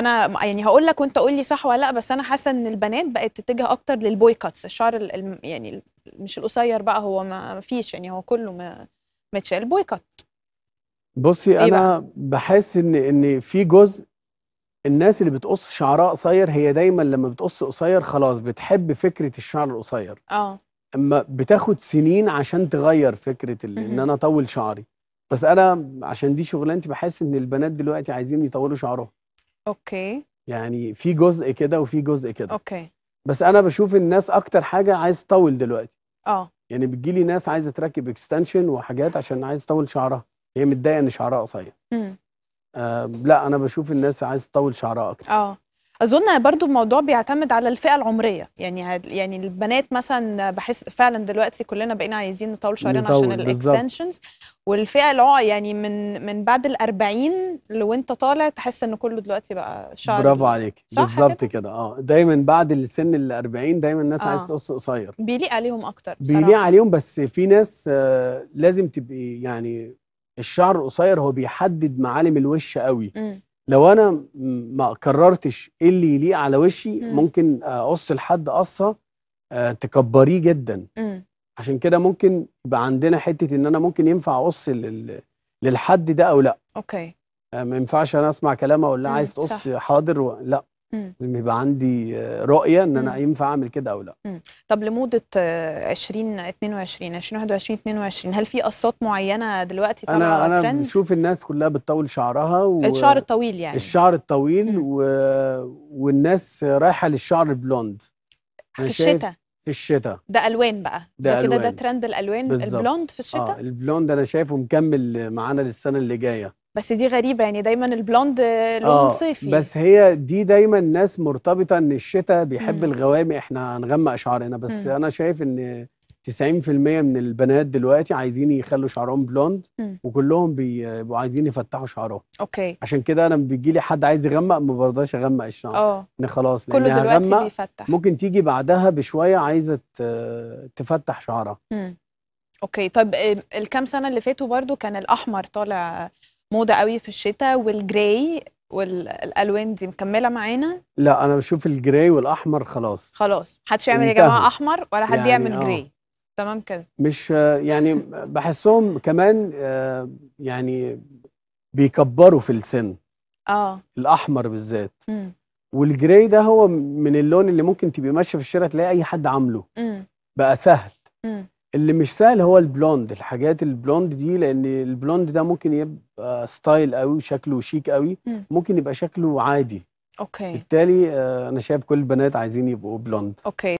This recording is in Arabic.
انا يعني هقول لك وانت قول لي صح ولا لا بس انا حاسه ان البنات بقت تتجه اكتر للبويكاتس الشعر يعني مش القصير بقى هو ما فيش يعني هو كله ما متشال بويكات بصي إيه انا إيه بحس ان ان في جزء الناس اللي بتقص شعرها قصير هي دايما لما بتقص قصير خلاص بتحب فكره الشعر القصير اه اما بتاخد سنين عشان تغير فكره ان انا اطول شعري بس انا عشان دي شغلانتي بحس ان البنات دلوقتي عايزين يطولوا شعرهم اوكي يعني في جزء كده وفي جزء كده اوكي بس انا بشوف الناس اكتر حاجه عايز تطول دلوقتي اه يعني بتجي لي ناس عايزه تركب اكستنشن وحاجات عشان عايز تطول شعرها هي متضايقه ان شعرها قصير آه لا انا بشوف الناس عايز تطول شعرها اكتر اه اظن برضو الموضوع بيعتمد على الفئه العمريه يعني يعني البنات مثلا بحس فعلا دلوقتي كلنا بقينا عايزين نطول شعرنا عشان الاكستنشنز والفئه اللي يعني من من بعد ال 40 لو انت طالع تحس ان كله دلوقتي بقى شعر برافو عليك بالظبط كده اه دايما بعد السن ال 40 دايما الناس آه. عايز تقص قصير بيليق عليهم اكتر بصراحة. بيليق عليهم بس في ناس آه لازم تبقي يعني الشعر القصير هو بيحدد معالم الوش قوي م. لو انا ما قررتش ايه اللي يليق على وشي مم. ممكن آه، اقص لحد قصه آه، تكبريه جدا مم. عشان كده ممكن يبقى عندنا حته ان انا ممكن ينفع اقص لل... للحد ده او لا اوكي آه، ما ينفعش انا اسمع كلام اقول لها عايز تقص حاضر و... لا لازم يبقى عندي آه، رؤيه ان انا مم. ينفع اعمل كده او لا مم. طب لموضه 2022 2021 22 هل في قصات معينه دلوقتي طالعه انا انا ترند؟ بشوف الناس كلها بتطول شعرها و... الشعر الطويل يعني الشعر الطويل و... والناس رايحه للشعر البلوند في الشتاء في الشتاء ده الوان بقى ده, ده كده ده ترند الالوان بالزبط. البلوند في الشتاء اه البلوند انا شايفه مكمل معانا للسنه اللي جايه بس دي غريبه يعني دايما البلوند لون آه، صيفي بس هي دي دايما ناس مرتبطه ان الشتاء بيحب مم. الغوامق احنا هنغمق شعرنا بس مم. انا شايف ان 90% من البنات دلوقتي عايزين يخلوا شعرهم بلوند م. وكلهم بيبقوا عايزين يفتحوا شعرهم اوكي عشان كده انا بيجي لي حد عايز يغمق ما برضاش اغمق الشعر اه ان خلاص كله دلوقتي هغمق بيفتح ممكن تيجي بعدها بشويه عايزه تفتح شعرها اوكي طب آه، الكام سنه اللي فاتوا برضو كان الاحمر طالع موضه قوي في الشتاء والجراي والالوان دي مكمله معانا لا انا بشوف الجراي والاحمر خلاص خلاص محدش يعمل يا جماعه احمر ولا حد يعني يعمل آه. جراي تمام كده مش يعني بحسهم كمان آه، يعني بيكبروا في السن اه الاحمر بالذات والجراي ده هو من اللون اللي ممكن تبقي ماشيه في الشارع تلاقي اي حد عامله بقى سهل اللي مش سهل هو البلوند الحاجات البلوند دي لان البلوند ده ممكن يبقى ستايل قوي وشكله شيك قوي ممكن يبقى شكله عادي اوكي بالتالي آه، انا شايف كل البنات عايزين يبقوا بلوند اوكي